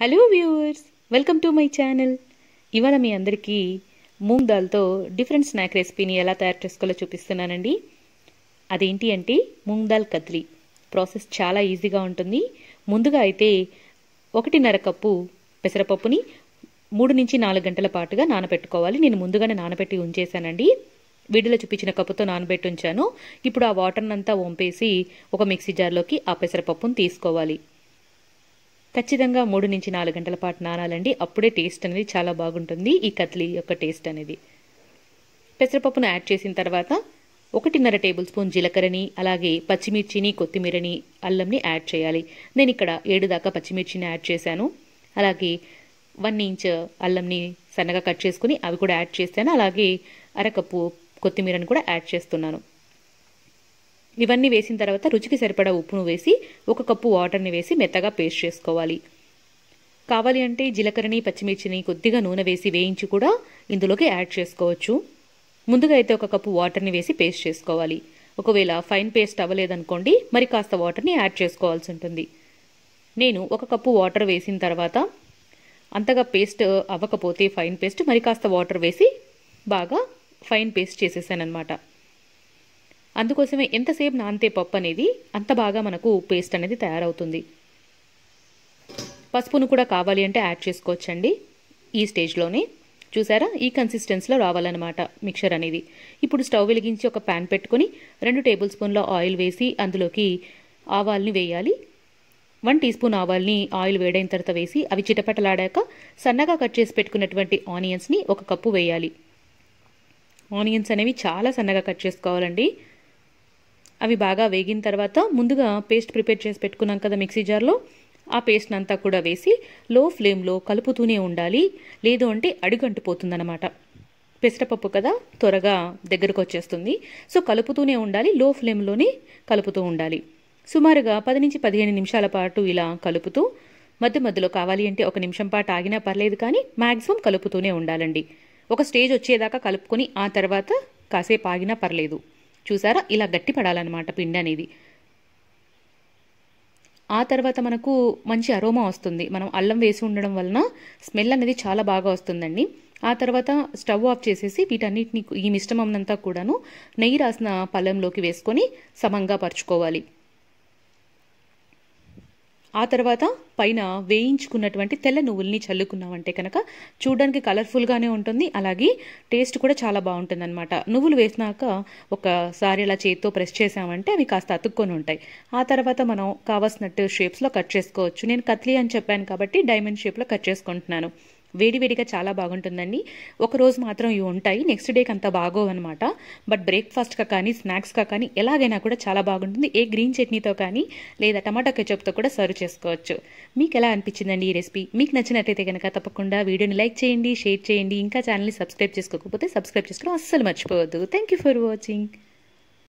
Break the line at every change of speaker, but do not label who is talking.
hello viewers welcome to my channel ఇవాళ మీ అందరికీ మూంగ్ దాల్తో డిఫరెంట్ స్నాక్ రెసిపీని ఎలా తయారు చేసుకోవాలో చూపిస్తున్నానండి అదేంటి అంటే మూంగ్ దాల్ కత్లీ ప్రాసెస్ చాలా ఈజీగా ఉంటుంది ముందుగా అయితే ఒకటిన్నర కప్పు పెసరపప్పుని మూడు నుంచి నాలుగు గంటల పాటుగా నానబెట్టుకోవాలి నేను ముందుగానే నానబెట్టి ఉంచేశానండి వీడియోలో చూపించిన కప్పుతో నానబెట్టి ఉంచాను ఇప్పుడు ఆ వాటర్నంతా వంపేసి ఒక మిక్సీ జార్లోకి ఆ పెసరపప్పును తీసుకోవాలి ఖచ్చితంగా మూడు నుంచి నాలుగు గంటల పాటు నానాలండి అప్పుడే టేస్ట్ అనేది చాలా బాగుంటుంది ఈ కత్లీ యొక్క టేస్ట్ అనేది పెసరపప్పును యాడ్ చేసిన తర్వాత ఒకటిన్నర టేబుల్ స్పూన్ జీలకర్రని అలాగే పచ్చిమిర్చిని కొత్తిమీరని అల్లంని యాడ్ చేయాలి నేను ఇక్కడ ఏడు దాకా పచ్చిమిర్చిని యాడ్ చేశాను అలాగే వన్ ఇంచ్ అల్లంని సన్నగా కట్ చేసుకుని అవి కూడా యాడ్ చేశాను అలాగే అరకప్పు కొత్తిమీరని కూడా యాడ్ చేస్తున్నాను ఇవన్నీ వేసిన తర్వాత రుచికి సరిపడా ఉప్పును వేసి ఒక కప్పు వాటర్ని వేసి మెత్తగా పేస్ట్ చేసుకోవాలి కావాలి అంటే జీలకర్రని పచ్చిమిర్చిని కొద్దిగా నూనె వేసి వేయించి కూడా ఇందులోకి యాడ్ చేసుకోవచ్చు ముందుగా అయితే ఒక కప్పు వాటర్ని వేసి పేస్ట్ చేసుకోవాలి ఒకవేళ ఫైన్ పేస్ట్ అవ్వలేదనుకోండి మరి కాస్త వాటర్ని యాడ్ చేసుకోవాల్సి ఉంటుంది నేను ఒక కప్పు వాటర్ వేసిన తర్వాత అంతగా పేస్ట్ అవ్వకపోతే ఫైన్ పేస్ట్ మరి కాస్త వాటర్ వేసి బాగా ఫైన్ పేస్ట్ అనమాట అందుకోసమే ఎంతసేపు నాంతే పప్పు అనేది అంత బాగా మనకు పేస్ట్ అనేది తయారవుతుంది పసుపును కూడా కావాలి అంటే యాడ్ చేసుకోవచ్చండి ఈ స్టేజ్లోనే చూసారా ఈ కన్సిస్టెన్స్లో రావాలన్నమాట మిక్చర్ అనేది ఇప్పుడు స్టవ్ వెలిగించి ఒక ప్యాన్ పెట్టుకొని రెండు టేబుల్ స్పూన్ల ఆయిల్ వేసి అందులోకి ఆవాల్ని వేయాలి వన్ టీ స్పూన్ ఆవాల్ని ఆయిల్ వేడైన తర్వాత వేసి అవి చిటపటలాడాక సన్నగా కట్ చేసి పెట్టుకున్నటువంటి ఆనియన్స్ని ఒక కప్పు వేయాలి ఆనియన్స్ అనేవి చాలా సన్నగా కట్ చేసుకోవాలండి అవి బాగా వేగిన తర్వాత ముందుగా పేస్ట్ ప్రిపేర్ చేసి పెట్టుకున్నాం కదా మిక్సీ జార్లో ఆ పేస్ట్ అంతా కూడా వేసి లో ఫ్లేమ్లో కలుపుతూనే ఉండాలి లేదు అంటే అడుగంటిపోతుందన్నమాట పెసరపప్పు కదా త్వరగా దగ్గరకు వచ్చేస్తుంది సో కలుపుతూనే ఉండాలి లో ఫ్లేమ్లోనే కలుపుతూ ఉండాలి సుమారుగా పది నుంచి పదిహేను నిమిషాల పాటు ఇలా కలుపుతూ మధ్య మధ్యలో కావాలి అంటే ఒక నిమిషం పాటు ఆగినా పర్లేదు కానీ మ్యాక్సిమం కలుపుతూనే ఉండాలండి ఒక స్టేజ్ వచ్చేదాకా కలుపుకొని ఆ తర్వాత కాసేపు ఆగినా పర్లేదు చూసారా ఇలా గట్టి పడాలన్నమాట పిండి అనేది ఆ తర్వాత మనకు మంచి అరోమా వస్తుంది మనం అల్లం వేసి ఉండడం వలన స్మెల్ అనేది చాలా బాగా వస్తుందండి ఆ తర్వాత స్టవ్ ఆఫ్ చేసేసి వీటన్నిటిని ఈ మిశ్రమంనంతా కూడాను నెయ్యి రాసిన పళ్ళెంలోకి వేసుకొని సమంగా పరుచుకోవాలి ఆ తర్వాత పైన వేయించుకున్నటువంటి తెల్ల నువ్వుల్ని చల్లుకున్నామంటే కనుక చూడడానికి కలర్ఫుల్గానే ఉంటుంది అలాగే టేస్ట్ కూడా చాలా బాగుంటుంది అనమాట నువ్వులు వేసినాక ఒకసారి అలా చేతితో ప్రెస్ చేసామంటే అవి కాస్త అతుక్కొని ఉంటాయి ఆ తర్వాత మనం కావాల్సినట్టు షేప్స్లో కట్ చేసుకోవచ్చు నేను కత్లీ అని చెప్పాను కాబట్టి డైమండ్ షేప్లో కట్ చేసుకుంటున్నాను వేడివేడిగా చాలా బాగుంటుందండి ఒకరోజు మాత్రం ఇవి ఉంటాయి నెక్స్ట్ డేకి అంత అనమాట బట్ బ్రేక్ఫాస్ట్గా కానీ స్నాక్స్గా కానీ ఎలాగైనా కూడా చాలా బాగుంటుంది ఏ గ్రీన్ చట్నీతో కానీ లేదా టమాటా కెచప్తో కూడా సర్వ్ చేసుకోవచ్చు మీకు ఎలా అనిపించిందండి ఈ రెసిపీ మీకు నచ్చినట్లయితే కనుక తప్పకుండా వీడియోని లైక్ చేయండి షేర్ చేయండి ఇంకా ఛానల్ని సబ్స్క్రైబ్ చేసుకోకపోతే సబ్స్క్రైబ్ చేసుకోవడం అస్సలు మర్చిపోవద్దు థ్యాంక్ ఫర్ వాచింగ్